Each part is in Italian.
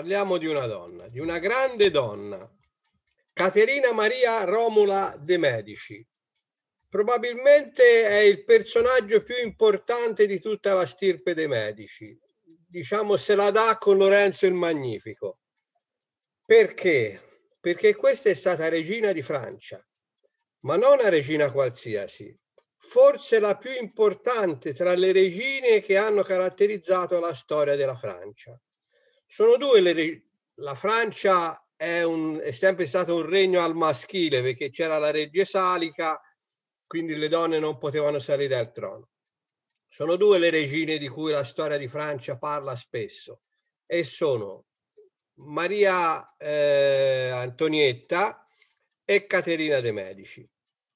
parliamo di una donna, di una grande donna, Caterina Maria Romola de Medici. Probabilmente è il personaggio più importante di tutta la stirpe dei Medici. Diciamo se la dà con Lorenzo il Magnifico. Perché? Perché questa è stata regina di Francia, ma non una regina qualsiasi, forse la più importante tra le regine che hanno caratterizzato la storia della Francia. Sono due le... La Francia è, un, è, sempre stato un regno al maschile perché c'era la regge salica, quindi le donne non potevano salire al trono. Sono due le regine di cui la storia di Francia parla spesso e sono Maria eh, Antonietta e Caterina de' Medici.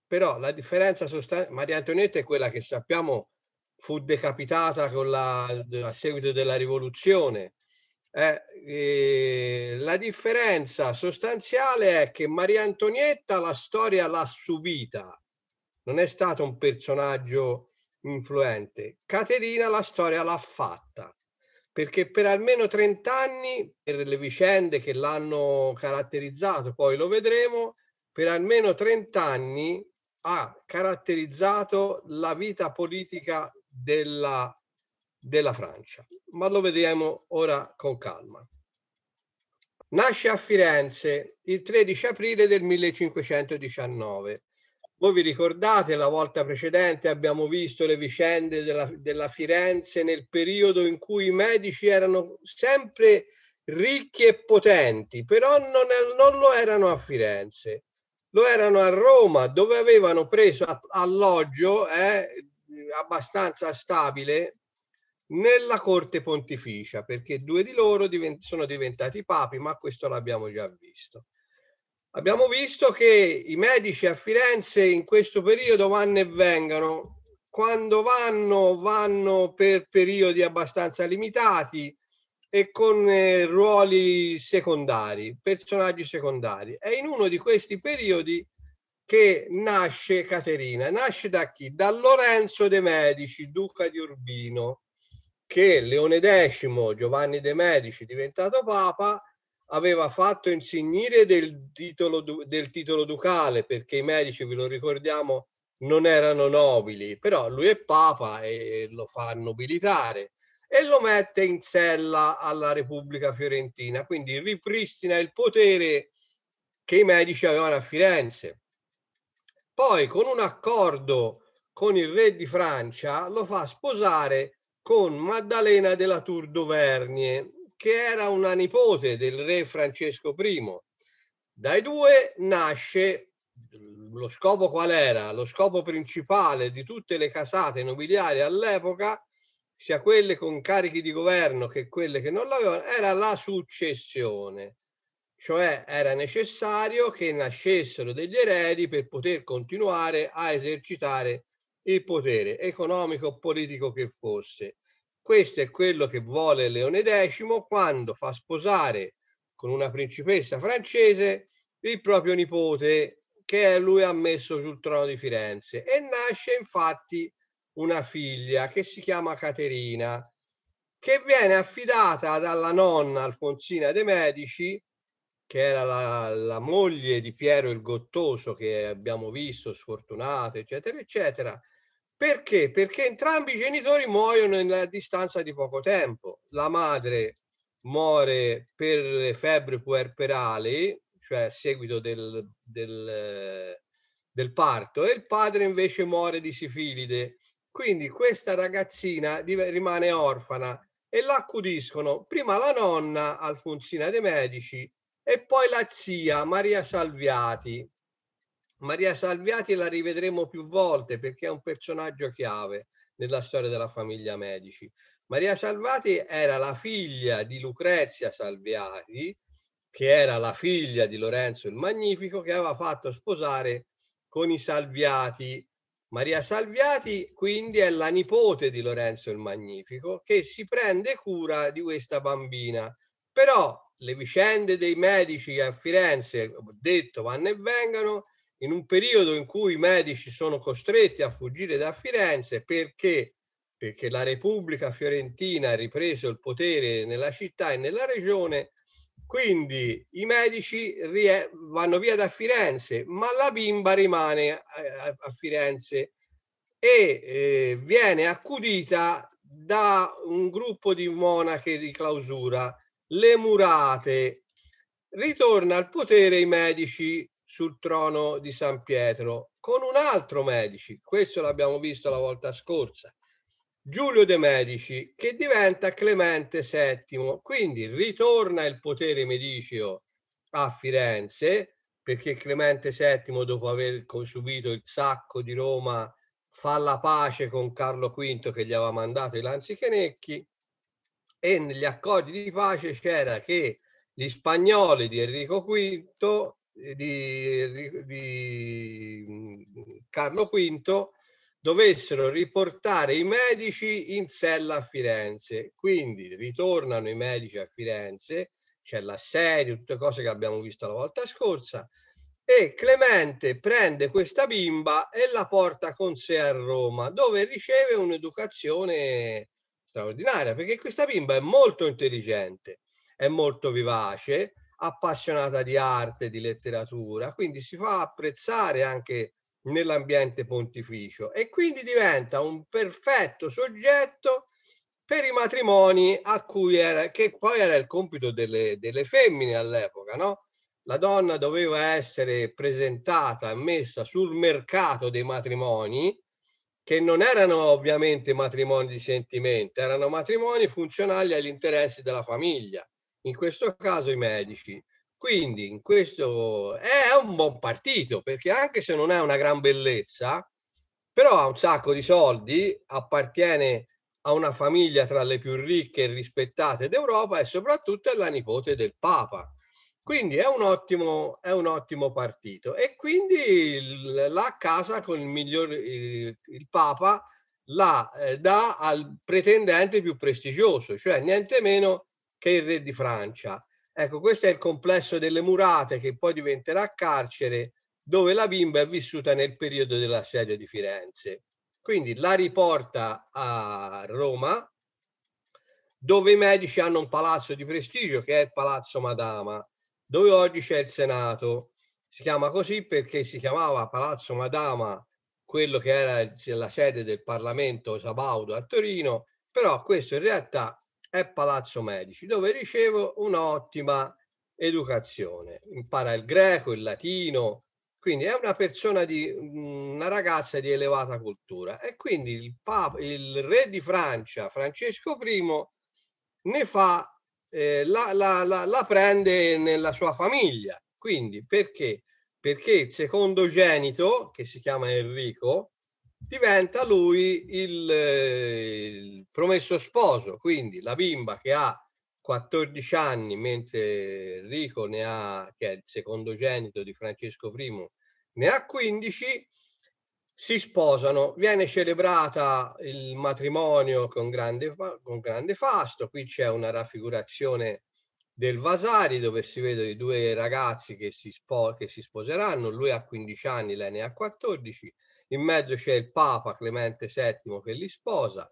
Però la differenza sostanziale, Maria Antonietta è quella che sappiamo fu decapitata la, a seguito della rivoluzione, eh, eh, la differenza sostanziale è che Maria Antonietta la storia l'ha subita, non è stato un personaggio influente. Caterina la storia l'ha fatta, perché per almeno 30 anni, per le vicende che l'hanno caratterizzato, poi lo vedremo, per almeno 30 anni ha caratterizzato la vita politica della della Francia, ma lo vedremo ora con calma. Nasce a Firenze il 13 aprile del 1519. Voi vi ricordate, la volta precedente abbiamo visto le vicende della, della Firenze nel periodo in cui i medici erano sempre ricchi e potenti, però non, non lo erano a Firenze, lo erano a Roma, dove avevano preso alloggio eh, abbastanza stabile nella corte pontificia, perché due di loro divent- sono diventati papi, ma questo l'abbiamo già visto. Abbiamo visto che i medici a Firenze in questo periodo vanno e vengano. Quando vanno, vanno per periodi abbastanza limitati e con eh, ruoli secondari, personaggi secondari. È in uno di questi periodi che nasce Caterina. Nasce da chi? Da Lorenzo de Medici, duca di Urbino che Leone X, Giovanni de' Medici, diventato papa, aveva fatto insignire del titolo, del titolo ducale, perché i Medici, ve lo ricordiamo, non erano nobili, però lui è papa e lo fa nobilitare e lo mette in sella alla Repubblica Fiorentina, quindi ripristina il potere che i medici avevano a Firenze. Poi con un accordo con il re di Francia lo fa sposare con Maddalena della Tour d'Auvergne, che era una nipote del re Francesco I. Dai due nasce lo scopo qual era? Lo scopo principale di tutte le casate nobiliari all'epoca, sia quelle con carichi di governo che quelle che non l'avevano, era la successione. Cioè era necessario che nascessero degli eredi per poter continuare a esercitare il potere economico politico che fosse. Questo è quello che vuole Leone X quando fa sposare con una principessa francese il proprio nipote che lui ha messo sul trono di Firenze e nasce infatti una figlia che si chiama Caterina che viene affidata dalla nonna Alfonsina de' Medici che era la, la, moglie di Piero il Gottoso che abbiamo visto, sfortunata eccetera, eccetera, perché? Perché entrambi i genitori muoiono a distanza di poco tempo. La madre muore per le febbre puerperali, cioè a seguito del, del, del parto, e il padre invece muore di sifilide. Quindi questa ragazzina rimane orfana e la accudiscono prima la nonna Alfonsina De Medici e poi la zia Maria Salviati. Maria Salviati la rivedremo più volte perché è un personaggio chiave nella storia della famiglia Medici. Maria Salviati era la figlia di Lucrezia Salviati, che era la figlia di Lorenzo il Magnifico, che aveva fatto sposare con i Salviati. Maria Salviati quindi è la nipote di Lorenzo il Magnifico che si prende cura di questa bambina. Però le vicende dei medici a Firenze, detto, vanno e vengano, in un periodo in cui i medici sono costretti a fuggire da Firenze perché, perché la Repubblica fiorentina ha ripreso il potere nella città e nella regione, quindi i medici vanno via da Firenze, ma la bimba rimane eh, a, Firenze e eh, viene accudita da un gruppo di monache di clausura, le murate. Ritorna al potere i medici sul trono di San Pietro con un altro Medici, questo l'abbiamo visto la volta scorsa, Giulio De Medici, che diventa Clemente VII, quindi ritorna il potere medicio a Firenze, perché Clemente VII, dopo aver subito il sacco di Roma, fa la pace con Carlo V che gli aveva mandato i lanzichenecchi, e negli accordi di pace c'era che gli spagnoli di Enrico V eh, di, di mm, Carlo V dovessero riportare i medici in sella a Firenze. Quindi ritornano i medici a Firenze, c'è l'assedio, tutte cose che abbiamo visto la volta scorsa, e Clemente prende questa bimba e la porta con sé a Roma, dove riceve un'educazione straordinaria, perché questa bimba è molto intelligente, è molto vivace, appassionata di arte, di letteratura, quindi si fa apprezzare anche nell'ambiente pontificio e quindi diventa un perfetto soggetto per i matrimoni a cui era, che poi era il compito delle, delle femmine all'epoca, no? La donna doveva essere presentata, messa sul mercato dei matrimoni, che non erano ovviamente matrimoni di sentimento, erano matrimoni funzionali agli interessi della famiglia in questo caso i medici. Quindi in questo è un buon partito perché anche se non è una gran bellezza, però ha un sacco di soldi, appartiene a una famiglia tra le più ricche e rispettate d'Europa e soprattutto è la nipote del Papa. Quindi è un ottimo, è un ottimo partito e quindi la casa con il migliore, il Papa la eh, dà al pretendente più prestigioso, cioè niente meno che il re di Francia. Ecco, questo è il complesso delle murate che poi diventerà carcere dove la bimba è vissuta nel periodo dell'assedio di Firenze. Quindi la riporta a Roma dove i medici hanno un palazzo di prestigio che è il Palazzo Madama, dove oggi c'è il Senato. Si chiama così perché si chiamava Palazzo Madama quello che era la sede del Parlamento Sabaudo a Torino, però questo in realtà e Palazzo Medici, dove ricevo un'ottima educazione. Impara il greco, il latino, quindi è una persona di una ragazza di elevata cultura. E quindi il, papa, il re di Francia, Francesco I, ne fa, eh, la, la, la, la prende nella sua famiglia. Quindi perché? Perché il genito, che si chiama Enrico, diventa lui il, il, promesso sposo, quindi la bimba che ha 14 anni, mentre Enrico ne ha, che è il secondogenito di Francesco I, ne ha 15, si sposano, viene celebrata il matrimonio con grande, con grande fasto, qui c'è una raffigurazione del Vasari dove si vedono i due ragazzi che si, spo, che si sposeranno, lui ha 15 anni, lei ne ha 14, in mezzo c'è il Papa Clemente VII che li sposa.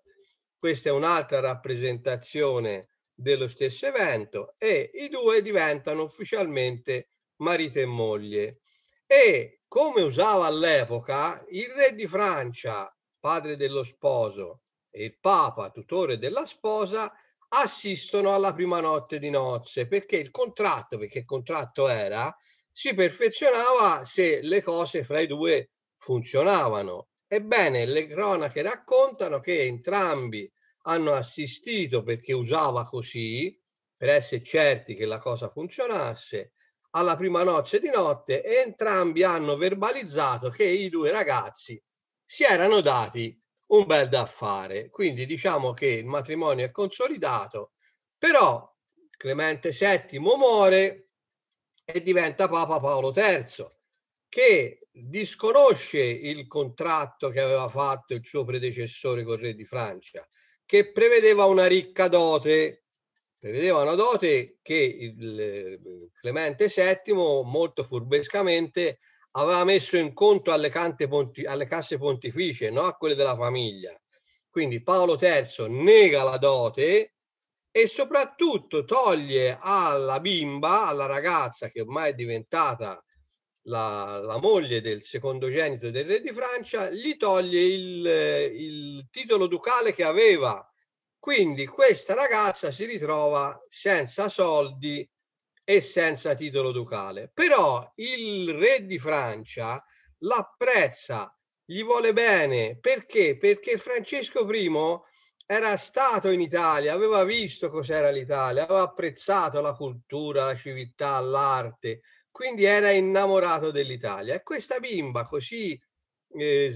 Questa è un'altra rappresentazione dello stesso evento e i due diventano ufficialmente marito e moglie. E come usava all'epoca il re di Francia, padre dello sposo, e il papa, tutore della sposa, assistono alla prima notte di nozze perché il contratto, perché il contratto era, si perfezionava se le cose fra i due funzionavano. Ebbene, le cronache raccontano che entrambi hanno assistito perché usava così, per essere certi che la cosa funzionasse, alla prima nozze di notte e entrambi hanno verbalizzato che i due ragazzi si erano dati un bel da fare. Quindi diciamo che il matrimonio è consolidato, però Clemente VII muore e diventa Papa Paolo III, che disconosce il contratto che aveva fatto il suo predecessore con il re di Francia, che prevedeva una ricca dote, prevedeva una dote che il eh, Clemente VII molto furbescamente aveva messo in conto alle, ponti, alle casse pontificie, no? a quelle della famiglia. Quindi Paolo III nega la dote e soprattutto toglie alla bimba, alla ragazza che ormai è diventata la, la, moglie del secondogenito del re di Francia, gli toglie il, il, titolo ducale che aveva. Quindi questa ragazza si ritrova senza soldi e senza titolo ducale. Però il re di Francia l'apprezza, gli vuole bene. Perché? Perché Francesco I era stato in Italia, aveva visto cos'era l'Italia, aveva apprezzato la cultura, la civiltà, l'arte quindi era innamorato dell'Italia. E questa bimba così eh,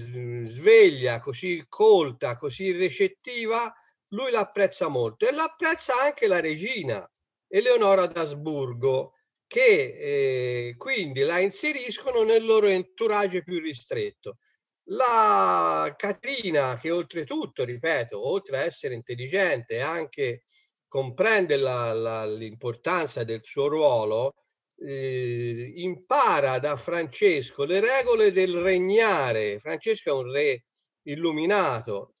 sveglia, così colta, così recettiva, lui l'apprezza molto e l'apprezza anche la regina Eleonora d'Asburgo, che eh, quindi la inseriscono nel loro entourage più ristretto. La Caterina, che oltretutto, ripeto, oltre a essere intelligente, anche comprende la, la, l'importanza del suo ruolo, eh, impara da Francesco le regole del regnare. Francesco è un re illuminato.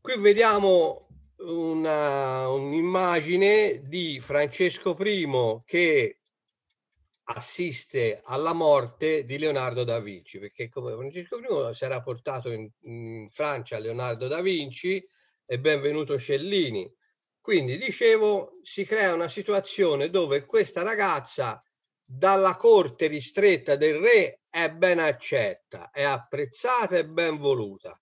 Qui vediamo una, un'immagine di Francesco I che assiste alla morte di Leonardo da Vinci, perché come Francesco I si era portato in, in Francia Leonardo da Vinci e benvenuto Cellini quindi dicevo, si crea una situazione dove questa ragazza dalla corte ristretta del re è ben accetta, è apprezzata e ben voluta,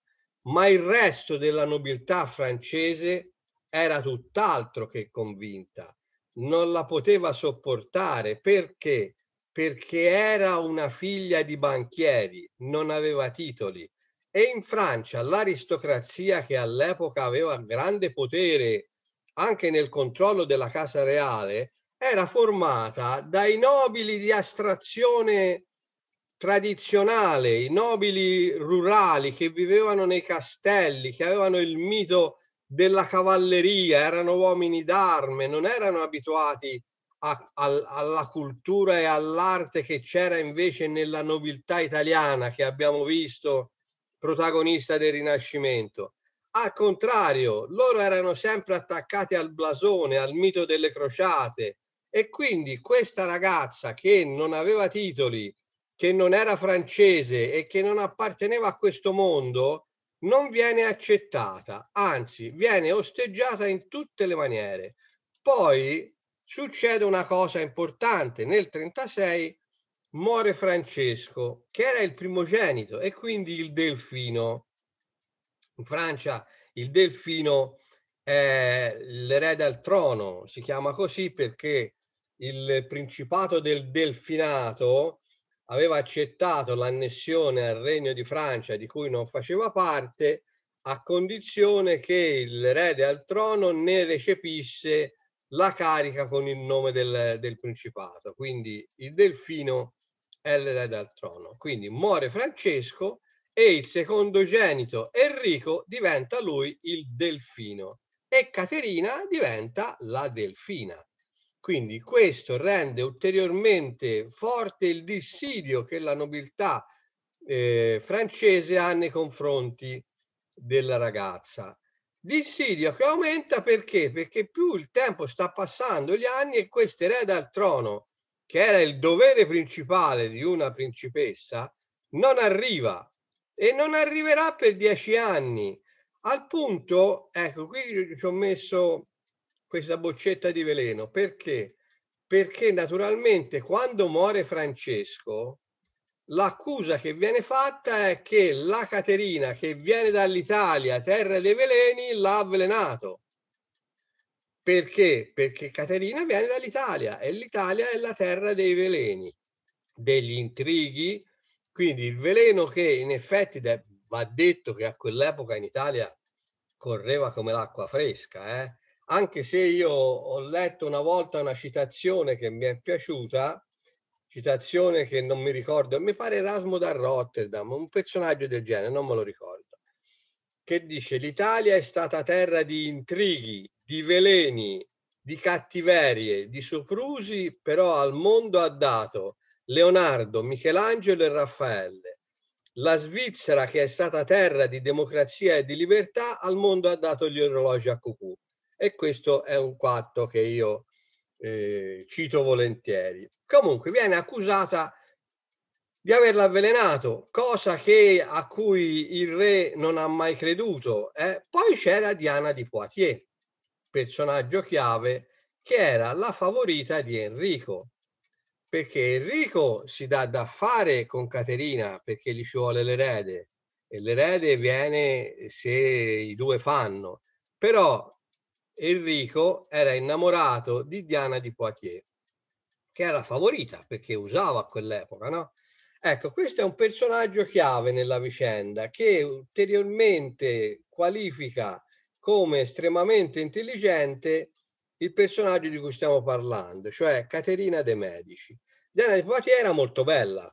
ma il resto della nobiltà francese era tutt'altro che convinta, non la poteva sopportare perché? Perché era una figlia di banchieri, non aveva titoli e in Francia l'aristocrazia che all'epoca aveva grande potere anche nel controllo della Casa Reale, era formata dai nobili di astrazione tradizionale, i nobili rurali che vivevano nei castelli, che avevano il mito della cavalleria, erano uomini d'arme, non erano abituati a, a, alla cultura e all'arte che c'era invece nella nobiltà italiana che abbiamo visto protagonista del Rinascimento. Al contrario, loro erano sempre attaccati al blasone, al mito delle crociate e quindi questa ragazza che non aveva titoli, che non era francese e che non apparteneva a questo mondo, non viene accettata, anzi viene osteggiata in tutte le maniere. Poi succede una cosa importante, nel 1936 muore Francesco, che era il primogenito e quindi il delfino in Francia il delfino è l'erede al trono, si chiama così perché il principato del delfinato aveva accettato l'annessione al regno di Francia di cui non faceva parte a condizione che l'erede al trono ne recepisse la carica con il nome del, del principato. Quindi il delfino è l'erede al trono. Quindi muore Francesco e il secondo genito Enrico diventa lui il delfino e Caterina diventa la delfina. Quindi questo rende ulteriormente forte il dissidio che la nobiltà eh, francese ha nei confronti della ragazza. Dissidio che aumenta perché? Perché più il tempo sta passando, gli anni e questa erede al trono, che era il dovere principale di una principessa, non arriva e non arriverà per dieci anni. Al punto, ecco, qui ci ho messo questa boccetta di veleno perché? Perché naturalmente quando muore Francesco, l'accusa che viene fatta è che la Caterina che viene dall'Italia, terra dei veleni, l'ha avvelenato. Perché? Perché Caterina viene dall'Italia e l'Italia è la terra dei veleni, degli intrighi, quindi il veleno che in effetti va detto che a quell'epoca in Italia correva come l'acqua fresca, eh? anche se io ho letto una volta una citazione che mi è piaciuta, citazione che non mi ricordo, mi pare Erasmo da Rotterdam, un personaggio del genere, non me lo ricordo, che dice l'Italia è stata terra di intrighi, di veleni, di cattiverie, di soprusi, però al mondo ha dato Leonardo, Michelangelo e Raffaele. La Svizzera, che è stata terra di democrazia e di libertà, al mondo ha dato gli orologi a cucù. E questo è un quarto che io eh, cito volentieri. Comunque viene accusata di averla avvelenato, cosa che, a cui il re non ha mai creduto. Eh. Poi c'era Diana di Poitiers, personaggio chiave che era la favorita di Enrico perché Enrico si dà da fare con Caterina perché gli ci vuole l'erede e l'erede viene se i due fanno. Però Enrico era innamorato di Diana di Poitiers, che era favorita perché usava a quell'epoca, no? Ecco, questo è un personaggio chiave nella vicenda che ulteriormente qualifica come estremamente intelligente il personaggio di cui stiamo parlando, cioè Caterina de' Medici. Diana di Poitiers era molto bella,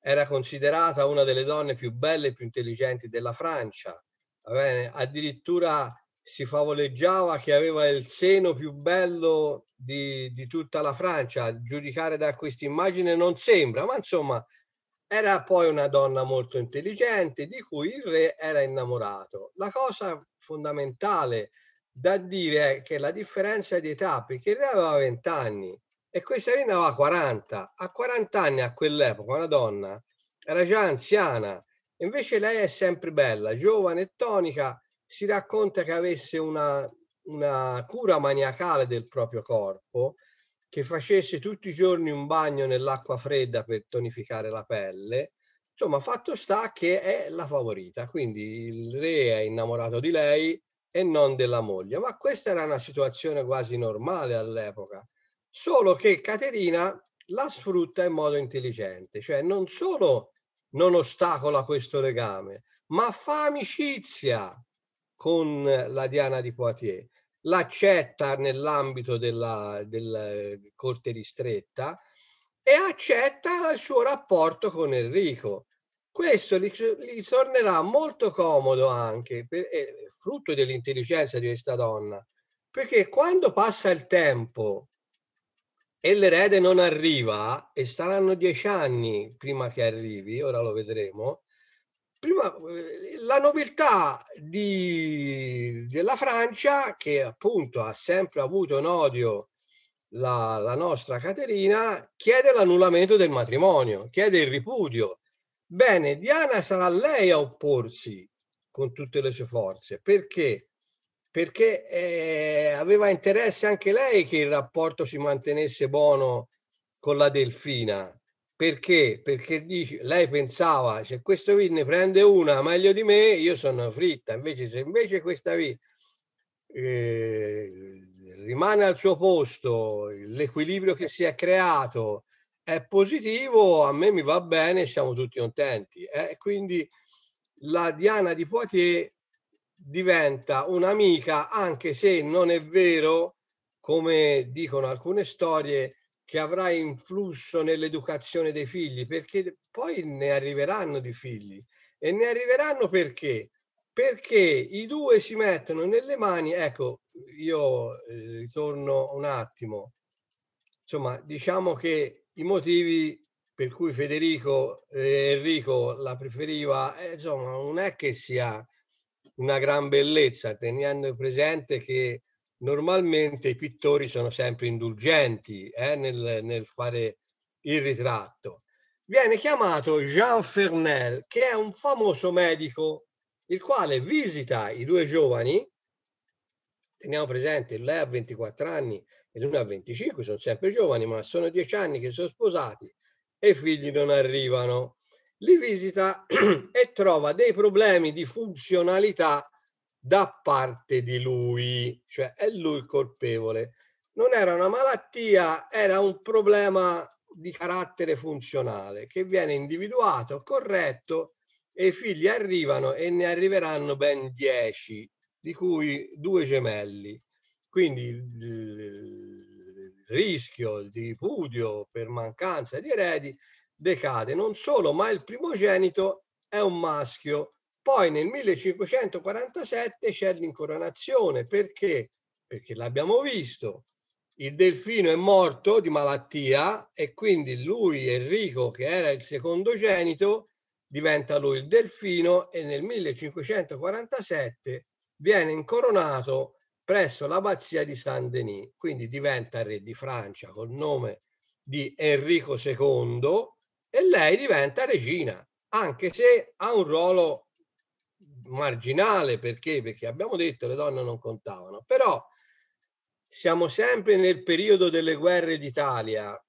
era considerata una delle donne più belle e più intelligenti della Francia, addirittura si favoleggiava che aveva il seno più bello di, di tutta la Francia, giudicare da questa immagine non sembra, ma insomma era poi una donna molto intelligente di cui il re era innamorato. La cosa fondamentale da dire che la differenza di età, perché lei aveva 20 anni e questa Rina aveva 40. A 40 anni a quell'epoca una donna era già anziana, invece lei è sempre bella, giovane e tonica, si racconta che avesse una, una cura maniacale del proprio corpo, che facesse tutti i giorni un bagno nell'acqua fredda per tonificare la pelle. Insomma, fatto sta che è la favorita, quindi il re è innamorato di lei, e non della moglie. Ma questa era una situazione quasi normale all'epoca, solo che Caterina la sfrutta in modo intelligente, cioè non solo non ostacola questo legame, ma fa amicizia con la Diana di Poitiers, l'accetta nell'ambito della, della eh, corte ristretta e accetta il suo rapporto con Enrico. Questo gli, tornerà molto comodo anche, per, eh, frutto dell'intelligenza di questa donna, perché quando passa il tempo e l'erede non arriva, e saranno dieci anni prima che arrivi, ora lo vedremo, prima, eh, la nobiltà di, della Francia, che appunto ha sempre avuto in odio la, la nostra Caterina, chiede l'annullamento del matrimonio, chiede il ripudio Bene, Diana sarà lei a opporsi con tutte le sue forze. Perché? Perché eh, aveva interesse anche lei che il rapporto si mantenesse buono con la delfina. Perché? Perché dice, lei pensava, se questo V ne prende una meglio di me, io sono fritta. Invece se invece questa V eh, rimane al suo posto, l'equilibrio che si è creato, è positivo, a me mi va bene, siamo tutti contenti. Eh? Quindi la Diana di Poitiers diventa un'amica, anche se non è vero, come dicono alcune storie, che avrà influsso nell'educazione dei figli, perché poi ne arriveranno di figli. E ne arriveranno perché? Perché i due si mettono nelle mani, ecco, io eh, ritorno un attimo, insomma, diciamo che i motivi per cui Federico e eh, Enrico la preferiva, eh, insomma, non è che sia una gran bellezza, tenendo presente che normalmente i pittori sono sempre indulgenti eh, nel, nel fare il ritratto. Viene chiamato Jean Fernel, che è un famoso medico, il quale visita i due giovani, teniamo presente, lei ha 24 anni, e lui ha 25, sono sempre giovani, ma sono dieci anni che sono sposati e i figli non arrivano. Li visita e trova dei problemi di funzionalità da parte di lui, cioè è lui il colpevole. Non era una malattia, era un problema di carattere funzionale che viene individuato, corretto e i figli arrivano e ne arriveranno ben dieci, di cui due gemelli. Quindi il, rischio di ripudio per mancanza di eredi decade. Non solo, ma il primogenito è un maschio. Poi nel 1547 c'è l'incoronazione. Perché? Perché l'abbiamo visto. Il delfino è morto di malattia e quindi lui, Enrico, che era il secondogenito, diventa lui il delfino e nel 1547 viene incoronato presso l'abbazia di Saint-Denis, quindi diventa re di Francia col nome di Enrico II e lei diventa regina, anche se ha un ruolo marginale perché? Perché abbiamo detto le donne non contavano, però siamo sempre nel periodo delle guerre d'Italia,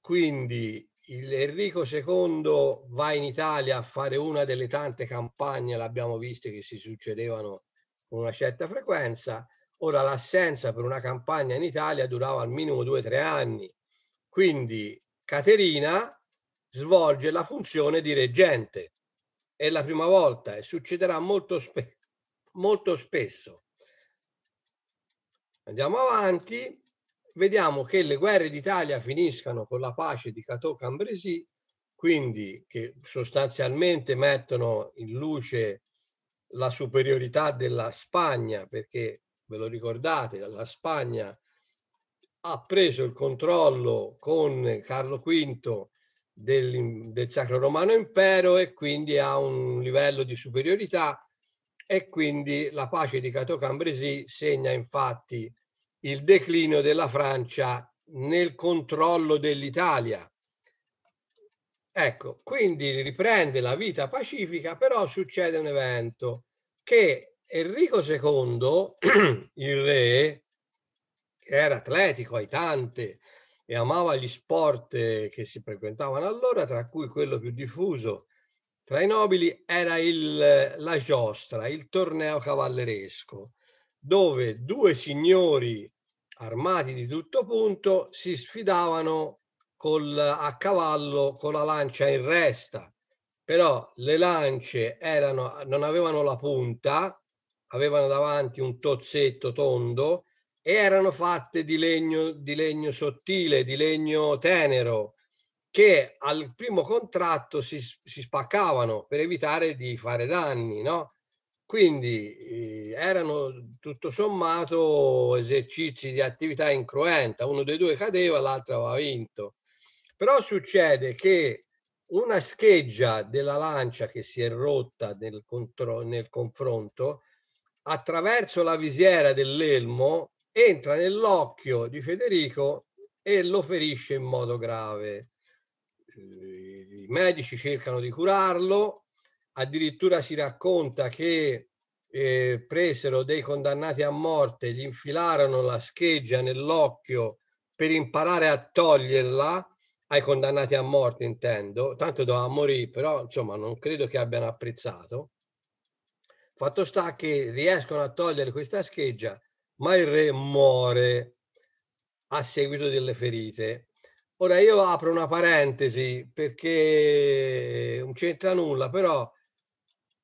quindi il Enrico II va in Italia a fare una delle tante campagne, l'abbiamo visto, che si succedevano con una certa frequenza, Ora l'assenza per una campagna in Italia durava al minimo due o tre anni, quindi Caterina svolge la funzione di reggente. È la prima volta e succederà molto, spe- molto spesso. Andiamo avanti, vediamo che le guerre d'Italia finiscano con la pace di Cato Cambresi, quindi che sostanzialmente mettono in luce la superiorità della Spagna perché ve lo ricordate, la Spagna ha preso il controllo con Carlo V del, del Sacro Romano Impero e quindi ha un livello di superiorità e quindi la pace di Cato Cambresi segna infatti il declino della Francia nel controllo dell'Italia. Ecco, quindi riprende la vita pacifica, però succede un evento che Enrico II, il re, che era atletico, aitante e amava gli sport che si frequentavano allora, tra cui quello più diffuso tra i nobili era il, la giostra, il torneo cavalleresco, dove due signori armati di tutto punto si sfidavano col, a cavallo con la lancia in resta. Però le lance erano, non avevano la punta, avevano davanti un tozzetto tondo e erano fatte di legno, di legno sottile, di legno tenero, che al primo contratto si, si spaccavano per evitare di fare danni, no? Quindi eh, erano tutto sommato esercizi di attività incruenta, uno dei due cadeva, l'altro aveva vinto. Però succede che una scheggia della lancia che si è rotta nel, contro- nel confronto attraverso la visiera dell'elmo entra nell'occhio di Federico e lo ferisce in modo grave. Eh, I medici cercano di curarlo, addirittura si racconta che eh, presero dei condannati a morte, gli infilarono la scheggia nell'occhio per imparare a toglierla ai condannati a morte intendo, tanto doveva morire, però insomma non credo che abbiano apprezzato. Fatto sta che riescono a togliere questa scheggia, ma il re muore a seguito delle ferite. Ora io apro una parentesi perché non c'entra nulla, però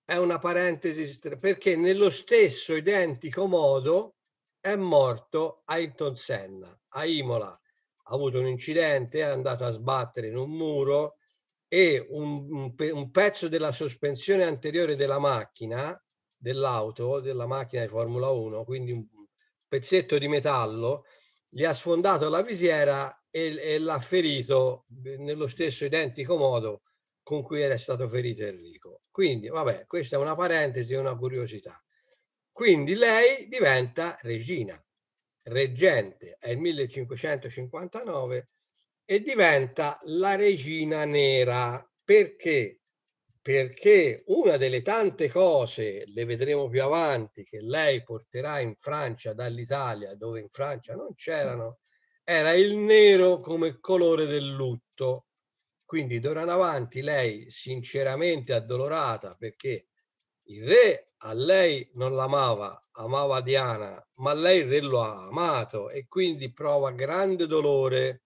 è una parentesi perché nello stesso identico modo è morto Ayrton Senna a Imola. Ha avuto un incidente, è andato a sbattere in un muro e un, un, un pezzo della sospensione anteriore della macchina dell'auto, della macchina di Formula 1, quindi un pezzetto di metallo, gli ha sfondato la visiera e, e l'ha ferito eh, nello stesso identico modo con cui era stato ferito Enrico. Quindi, vabbè, questa è una parentesi, una curiosità. Quindi lei diventa regina, reggente, è il 1559 e diventa la regina nera perché perché una delle tante cose, le vedremo più avanti, che lei porterà in Francia dall'Italia, dove in Francia non c'erano, era il nero come colore del lutto. Quindi d'ora in avanti lei sinceramente addolorata perché il re a lei non l'amava, amava Diana, ma lei il re lo ha amato e quindi prova grande dolore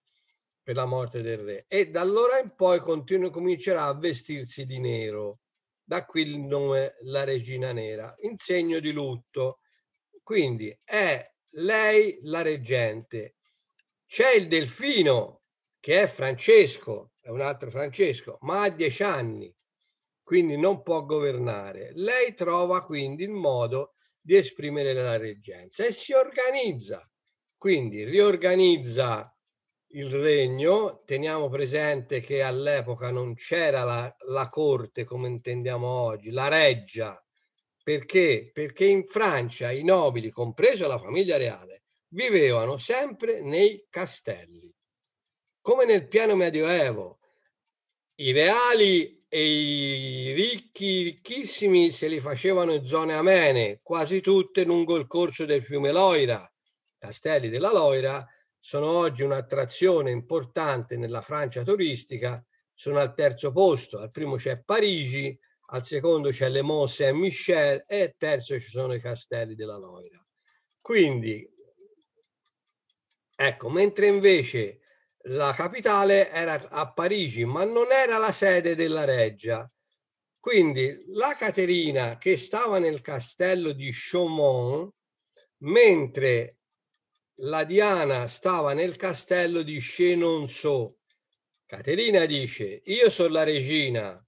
per la morte del re e da allora in poi continu- comincerà a vestirsi di nero. Da qui il nome la regina nera, in segno di lutto. Quindi è lei la reggente. C'è il delfino che è Francesco, è un altro Francesco, ma ha dieci anni, quindi non può governare. Lei trova quindi il modo di esprimere la reggenza e si organizza, quindi riorganizza il regno, teniamo presente che all'epoca non c'era la, la corte come intendiamo oggi, la reggia. Perché? Perché in Francia i nobili, compresa la famiglia reale, vivevano sempre nei castelli. Come nel piano medioevo, i reali e i ricchi, ricchissimi se li facevano in zone amene, quasi tutte lungo il corso del fiume Loira, castelli della Loira, sono oggi un'attrazione importante nella Francia turistica, sono al terzo posto, al primo c'è Parigi, al secondo c'è Le Mans Saint-Michel e al terzo ci sono i castelli della Loira. Quindi, ecco, mentre invece la capitale era a Parigi, ma non era la sede della Reggia. Quindi la Caterina che stava nel castello di Chaumont, mentre la Diana stava nel castello di Scenonzo. Caterina dice, io sono la regina,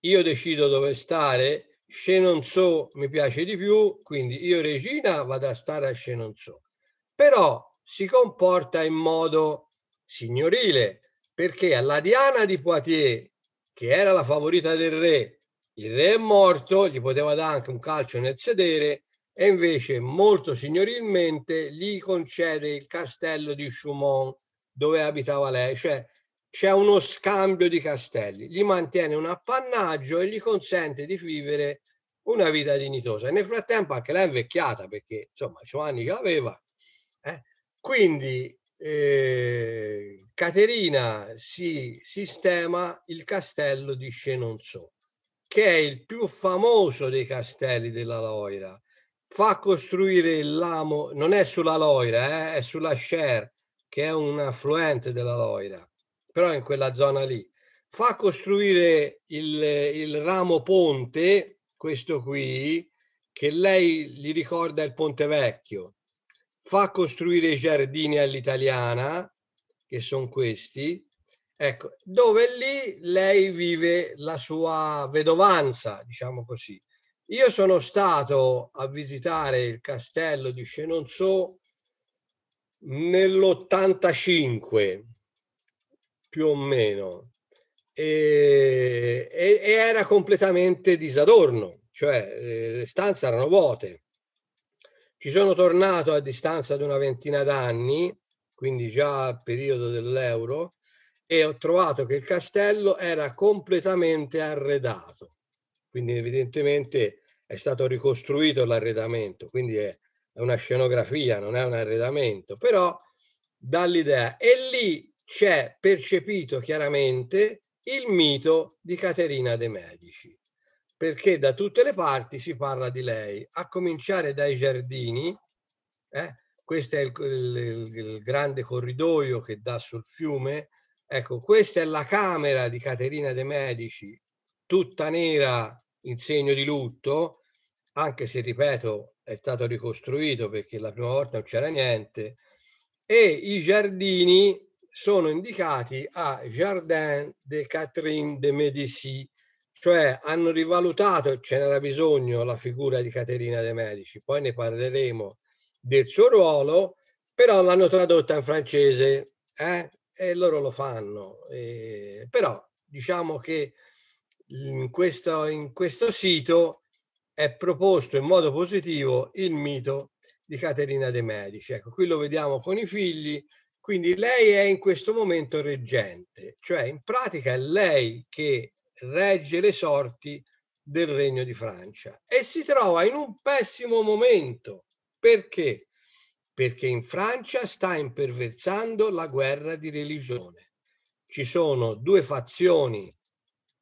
io decido dove stare, Scenonzo mi piace di più, quindi io regina vado a stare a Scenonzo. Però si comporta in modo signorile, perché alla Diana di Poitiers, che era la favorita del re, il re è morto, gli poteva dare anche un calcio nel sedere, e invece molto signorilmente gli concede il castello di Chaumont dove abitava lei, cioè c'è uno scambio di castelli, gli mantiene un appannaggio e gli consente di vivere una vita dignitosa. E nel frattempo anche lei è invecchiata perché insomma Giovanni che aveva. Eh? Quindi eh, Caterina si sistema il castello di Scenonzo, che è il più famoso dei castelli della Loira fa costruire il Lamo, non è sulla Loira, eh, è sulla Cher, che è un affluente della Loira, però in quella zona lì. Fa costruire il, il ramo ponte, questo qui, che lei gli ricorda il Ponte Vecchio. Fa costruire i giardini all'italiana, che sono questi, ecco, dove lì lei vive la sua vedovanza, diciamo così. Io sono stato a visitare il castello di Chenonceau nell'85 più o meno e, e, e, era completamente disadorno, cioè le stanze erano vuote. Ci sono tornato a distanza di una ventina d'anni, quindi già al periodo dell'euro, e ho trovato che il castello era completamente arredato. Quindi evidentemente è stato ricostruito l'arredamento, quindi è, è una scenografia, non è un arredamento, però dà l'idea. E lì c'è percepito chiaramente il mito di Caterina de' Medici, perché da tutte le parti si parla di lei, a cominciare dai giardini, eh? questo è il, il, il, grande corridoio che dà sul fiume, ecco, questa è la camera di Caterina de' Medici, tutta nera in segno di lutto, anche se, ripeto, è stato ricostruito perché la prima volta non c'era niente, e i giardini sono indicati a Jardin de Catherine de Medici, cioè hanno rivalutato, ce n'era bisogno, la figura di Caterina de Medici, poi ne parleremo del suo ruolo, però l'hanno tradotta in francese eh? e loro lo fanno. Eh, però diciamo che in questo, in questo sito è proposto in modo positivo il mito di Caterina de' Medici. Ecco, qui lo vediamo con i figli, quindi lei è in questo momento reggente, cioè in pratica è lei che regge le sorti del Regno di Francia e si trova in un pessimo momento. Perché? Perché in Francia sta imperversando la guerra di religione. Ci sono due fazioni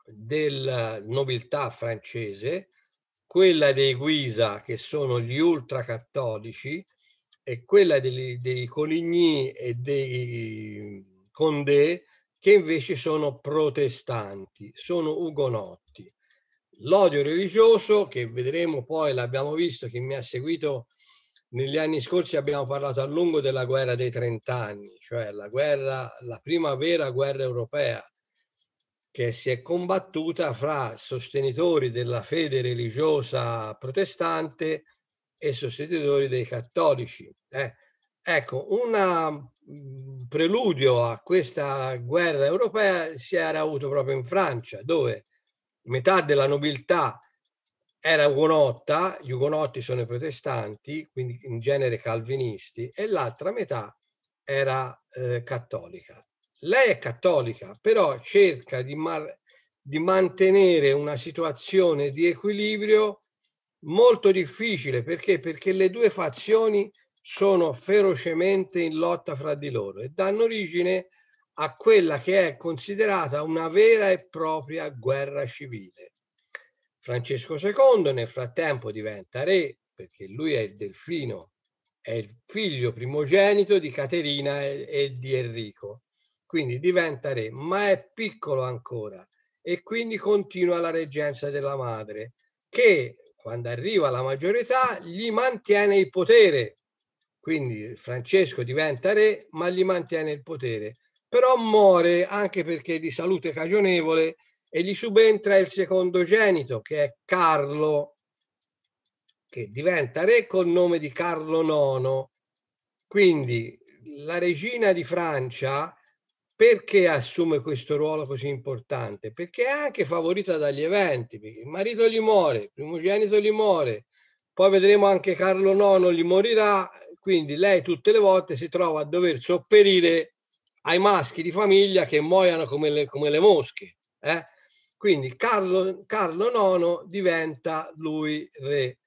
della nobiltà francese quella dei Guisa, che sono gli ultracattolici, e quella dei, dei Coligny e dei Condé, che invece sono protestanti, sono ugonotti. L'odio religioso, che vedremo poi, l'abbiamo visto, chi mi ha seguito negli anni scorsi abbiamo parlato a lungo della guerra dei trent'anni, cioè la guerra, la prima vera guerra europea, che si è combattuta fra sostenitori della fede religiosa protestante e sostenitori dei cattolici. Eh, ecco, un mm, preludio a questa guerra europea si era avuto proprio in Francia, dove metà della nobiltà era ugonotta, gli ugonotti sono i protestanti, quindi in genere calvinisti, e l'altra metà era eh, cattolica lei è cattolica, però cerca di, mar- di mantenere una situazione di equilibrio molto difficile perché? perché le due fazioni sono ferocemente in lotta fra di loro e danno origine a quella che è considerata una vera e propria guerra civile. Francesco II nel frattempo diventa re perché lui è il delfino, è il figlio primogenito di Caterina e, e di Enrico quindi diventa re, ma è piccolo ancora e quindi continua la reggenza della madre che quando arriva alla maggiore età gli mantiene il potere. Quindi Francesco diventa re, ma gli mantiene il potere. Però muore anche perché è di salute cagionevole e gli subentra il secondogenito che è Carlo, che diventa re col nome di Carlo IX. Quindi la regina di Francia perché assume questo ruolo così importante? Perché è anche favorita dagli eventi, perché il marito gli muore, il primogenito gli muore, poi vedremo anche Carlo IX gli morirà, quindi lei tutte le volte si trova a dover sopperire ai maschi di famiglia che muoiono come le, come le mosche. Eh? Quindi Carlo, Carlo IX diventa lui re.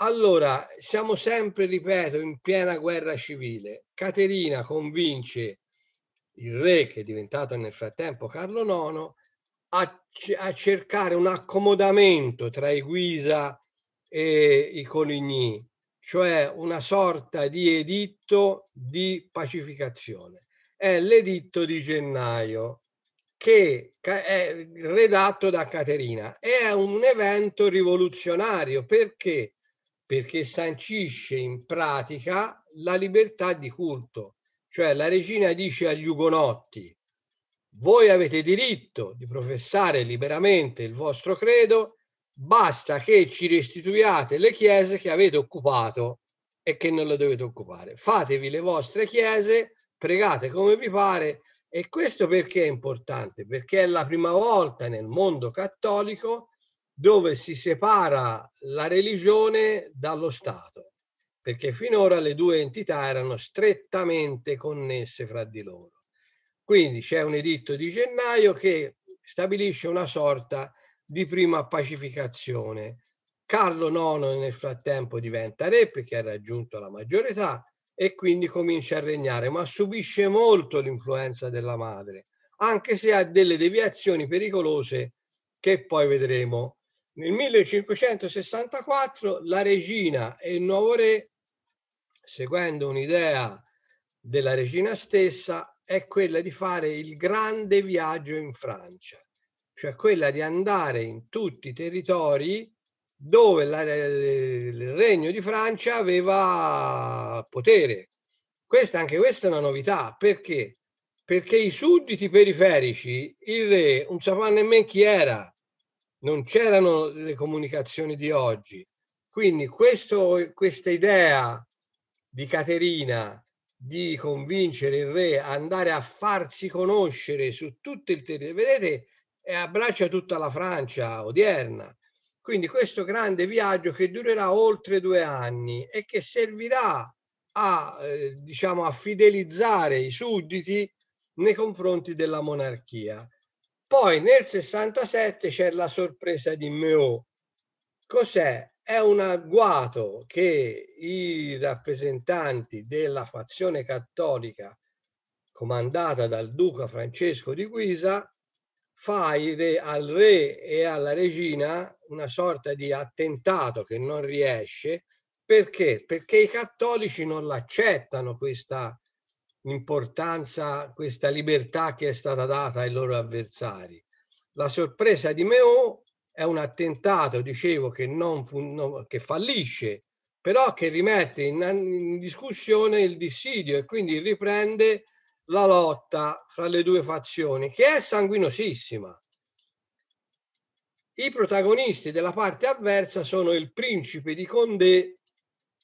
Allora, siamo sempre, ripeto, in piena guerra civile. Caterina convince il re che è diventato nel frattempo Carlo IX, a, a cercare un accomodamento tra i Guisa e i Coligny, cioè una sorta di editto di pacificazione. È l'editto di gennaio che è redatto da Caterina. È un evento rivoluzionario perché? Perché sancisce in pratica la libertà di culto cioè la regina dice agli ugonotti, voi avete diritto di professare liberamente il vostro credo, basta che ci restituiate le chiese che avete occupato e che non le dovete occupare. Fatevi le vostre chiese, pregate come vi pare e questo perché è importante? Perché è la prima volta nel mondo cattolico dove si separa la religione dallo Stato perché finora le due entità erano strettamente connesse fra di loro. Quindi c'è un editto di gennaio che stabilisce una sorta di prima pacificazione. Carlo IX nel frattempo diventa re perché ha raggiunto la maggiore età e quindi comincia a regnare, ma subisce molto l'influenza della madre, anche se ha delle deviazioni pericolose che poi vedremo. Nel 1564 la regina e il nuovo re seguendo un'idea della regina stessa, è quella di fare il grande viaggio in Francia, cioè quella di andare in tutti i territori dove la, eh, il regno di Francia aveva potere. Questa, anche questa è una novità, perché? Perché i sudditi periferici, il re non sapeva nemmeno chi era, non c'erano le comunicazioni di oggi. Quindi questo, questa idea di Caterina di convincere il re a andare a farsi conoscere su tutto il territorio. Vedete, e eh, abbraccia tutta la Francia odierna. Quindi questo grande viaggio che durerà oltre due anni e che servirà a, eh, diciamo, a fidelizzare i sudditi nei confronti della monarchia. Poi nel 67 c'è la sorpresa di Meaux. Cos'è? è un agguato che i rappresentanti della fazione cattolica comandata dal duca Francesco di Guisa fa re, al re e alla regina una sorta di attentato che non riesce perché? Perché i cattolici non l'accettano questa importanza, questa libertà che è stata data ai loro avversari. La sorpresa di Meo è un attentato, dicevo, che, non, non, che fallisce, però che rimette in, in discussione il dissidio e quindi riprende la lotta fra le due fazioni, che è sanguinosissima. I protagonisti della parte avversa sono il principe di Condé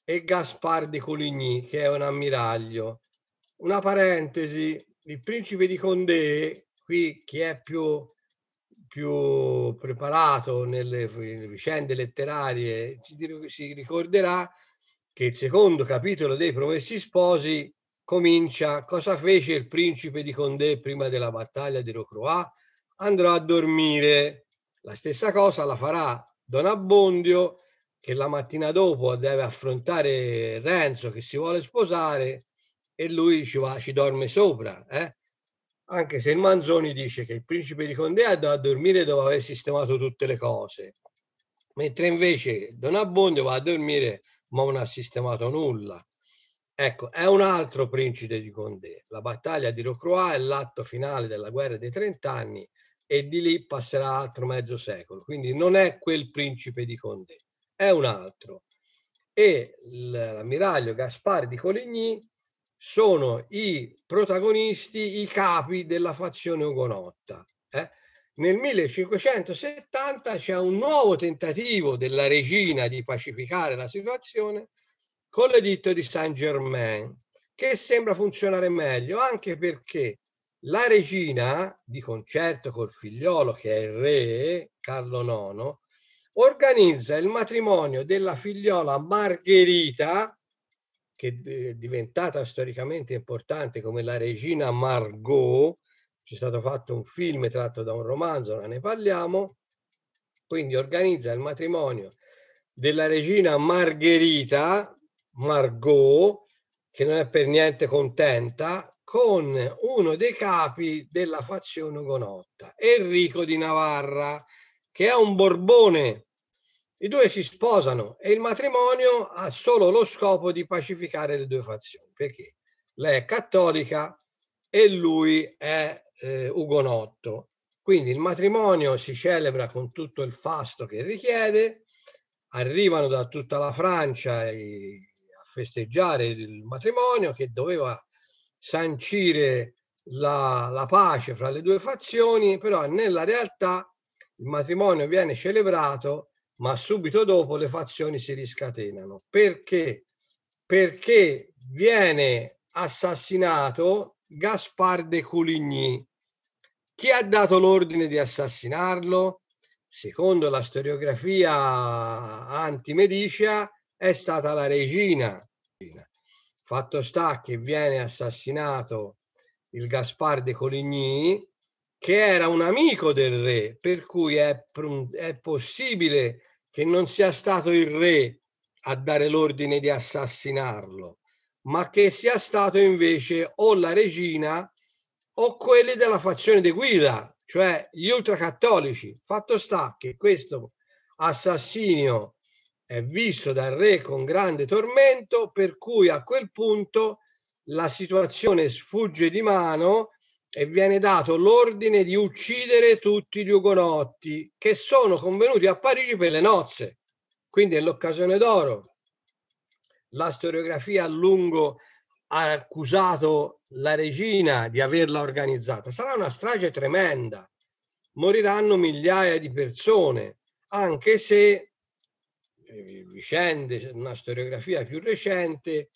e Gaspar di Coligny, che è un ammiraglio. Una parentesi, il principe di Condé, qui chi è più più preparato nelle, nelle vicende letterarie si ricorderà che il secondo capitolo dei Promessi Sposi comincia Cosa fece il principe di Condé prima della battaglia di Rocroa? Andrò a dormire. La stessa cosa la farà Don Abbondio che la mattina dopo deve affrontare Renzo che si vuole sposare e lui ci, va, ci dorme sopra. Eh? anche se il Manzoni dice che il principe di Condé andava a dormire dopo aver sistemato tutte le cose, mentre invece Don Abbondio va a dormire ma non ha sistemato nulla. Ecco, è un altro principe di Condé. La battaglia di Rocroi è l'atto finale della guerra dei trent'anni e di lì passerà altro mezzo secolo. Quindi non è quel principe di Condé, è un altro. E l'ammiraglio Gaspar di Coligny sono i protagonisti, i capi della fazione ugonotta. Eh? Nel 1570 c'è un nuovo tentativo della regina di pacificare la situazione con l'editto di Saint Germain, che sembra funzionare meglio, anche perché la regina, di concerto col figliolo che è il re Carlo IX, organizza il matrimonio della figliola Margherita, che è diventata storicamente importante come la regina Margot, c'è stato fatto un film tratto da un romanzo, ora ne parliamo, quindi organizza il matrimonio della regina Margherita, Margot, che non è per niente contenta, con uno dei capi della fazione ugonotta, Enrico di Navarra, che è un borbone i due si sposano e il matrimonio ha solo lo scopo di pacificare le due fazioni, perché lei è cattolica e lui è eh, ugonotto. Quindi il matrimonio si celebra con tutto il fasto che richiede, arrivano da tutta la Francia i, a festeggiare il matrimonio che doveva sancire la, la pace fra le due fazioni, però nella realtà il matrimonio viene celebrato ma subito dopo le fazioni si riscatenano. Perché? Perché viene assassinato Gaspar de Coligny. Chi ha dato l'ordine di assassinarlo? Secondo la storiografia antimedicia è stata la regina. Fatto sta che viene assassinato il Gaspar de Coligny che era un amico del re, per cui è, è possibile che non sia stato il re a dare l'ordine di assassinarlo, ma che sia stato invece o la regina o quelli della fazione di guida, cioè gli ultracattolici. Fatto sta che questo assassinio è visto dal re con grande tormento, per cui a quel punto la situazione sfugge di mano e viene dato l'ordine di uccidere tutti gli ugonotti che sono convenuti a Parigi per le nozze. Quindi è l'occasione d'oro. La storiografia a lungo ha accusato la regina di averla organizzata. Sarà una strage tremenda. Moriranno migliaia di persone, anche se eh, vicende, una storiografia più recente,